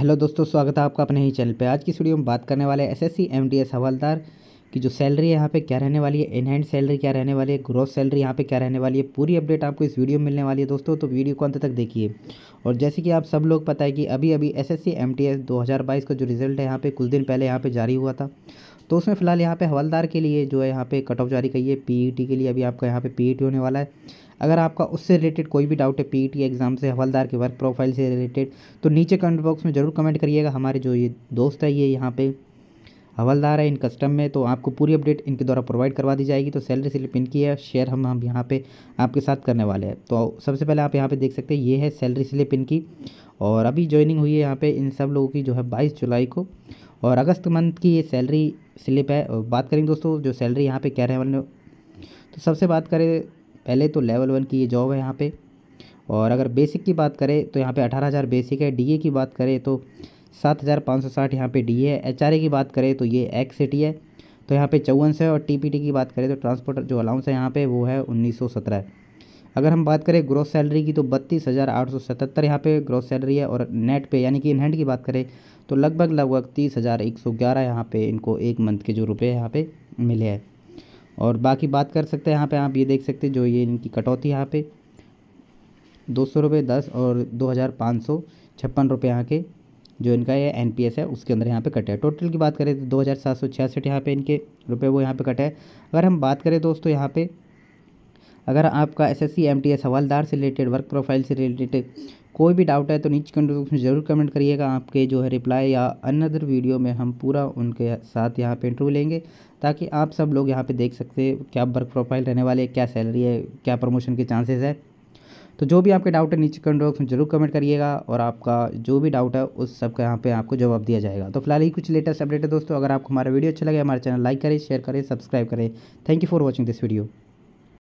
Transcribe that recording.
hello दोस्तों स्वागत है आपका अपने ही चैनल पे आज की वीडियो में बात करने वाले एसएससी एमडीएस हवलदार कि जो सैलरी यहाँ पे क्या रहने वाली है इनहैंड सैलरी क्या रहने वाली है ग्रोथ सैलरी यहाँ पे क्या रहने वाली है पूरी अपडेट आपको इस वीडियो में मिलने वाली है दोस्तों तो वीडियो को अंत तक देखिए और जैसे कि आप सब लोग पता है कि अभी अभी एस एस का जो रिज़ल्ट है यहाँ पर कुछ दिन पहले यहाँ पर जारी हुआ था तो उसमें फ़िलहाल यहाँ पे हवलदार के लिए जो है यहाँ पे कट ऑफ जारी करिए पी e के लिए अभी आपका यहाँ पर पी e होने वाला है अगर आपका उससे रिलेटेड कोई भी डाउट है पी एग्ज़ाम e से हवलदार के वर्क प्रोफाइल से रिलेटेड तो नीचे कमेंट बॉक्स में ज़रूर कमेंट करिएगा हमारे जो ये दोस्त है ये यहाँ पे हवलदार है इन कस्टम में तो आपको पूरी अपडेट इनके द्वारा प्रोवाइड करवा दी जाएगी तो सैलरी स्लिप इनकी है शेयर हम हम यहाँ पे आपके साथ करने वाले हैं तो सबसे पहले आप यहाँ पे देख सकते हैं ये है सैलरी स्लिप इनकी और अभी ज्वाइनिंग हुई है यहाँ पे इन सब लोगों की जो है बाईस जुलाई को और अगस्त मंथ की ये सैलरी स्लिप है और बात करेंगे दोस्तों जो सैलरी यहाँ पे कह रहे हैं तो सबसे बात करें पहले तो लेवल वन की ये जॉब है यहाँ पे और अगर बेसिक की बात करें तो यहाँ पे अठारह हज़ार बेसिक है डीए की बात करें तो सात हज़ार पाँच सौ साठ यहाँ पे डी है एच की बात करें तो ये एक्स सिटी है तो यहाँ पे चौवन सौ और टी की बात करें तो ट्रांसपोर्ट जो अलाउंस है यहाँ पे वो है उन्नीस सौ सत्रह अगर हम बात करें ग्रोथ सैलरी की तो बत्तीस हज़ार आठ सौ सतहत्तर यहाँ पे ग्रोथ सैलरी है और नेट पे यानी कि इन हैंड की बात करें तो लगभग लगभग तीस हज़ार एक सौ ग्यारह यहाँ पर इनको एक मंथ के जो रुपये यहाँ पर मिले हैं और बाकी बात कर सकते हैं यहाँ पर आप ये देख सकते जो ये इनकी कटौती यहाँ पर दो सौ रुपये दस और दो हज़ार पाँच सौ छप्पन रुपये यहाँ के जो इनका ये एन है उसके अंदर यहाँ पे कट है टोटल की बात करें तो दो हज़ार सात सौ छियासठ यहाँ पर इनके रुपए वो यहाँ पे कटे है अगर हम बात करें दोस्तों यहाँ पे अगर आपका एस एस हवालदार से रिलेटेड वर्क प्रोफाइल से रिलेटेड कोई भी डाउट है तो नीचे कमेंट बॉक्स में जरूर कमेंट करिएगा आपके जो है रिप्लाई या अनदर वीडियो में हम पूरा उनके साथ यहाँ पे इंटरव्यू लेंगे ताकि आप सब लोग यहाँ पे देख सकते क्या वर्क प्रोफाइल रहने वाले क्या सैलरी है क्या प्रमोशन के चांसेस है तो जो भी आपके डाउट है नीचे कमेंट बॉक्स में जरूर कमेंट करिएगा और आपका जो भी डाउट है उस सब का यहाँ पे आपको जवाब दिया जाएगा तो फिलहाल ही कुछ लेटेस्ट अपडेट है दोस्तों अगर आपको हमारा वीडियो अच्छा लगे हमारे चैनल लाइक करें शेयर करें सब्सक्राइब करें thank you for watching this video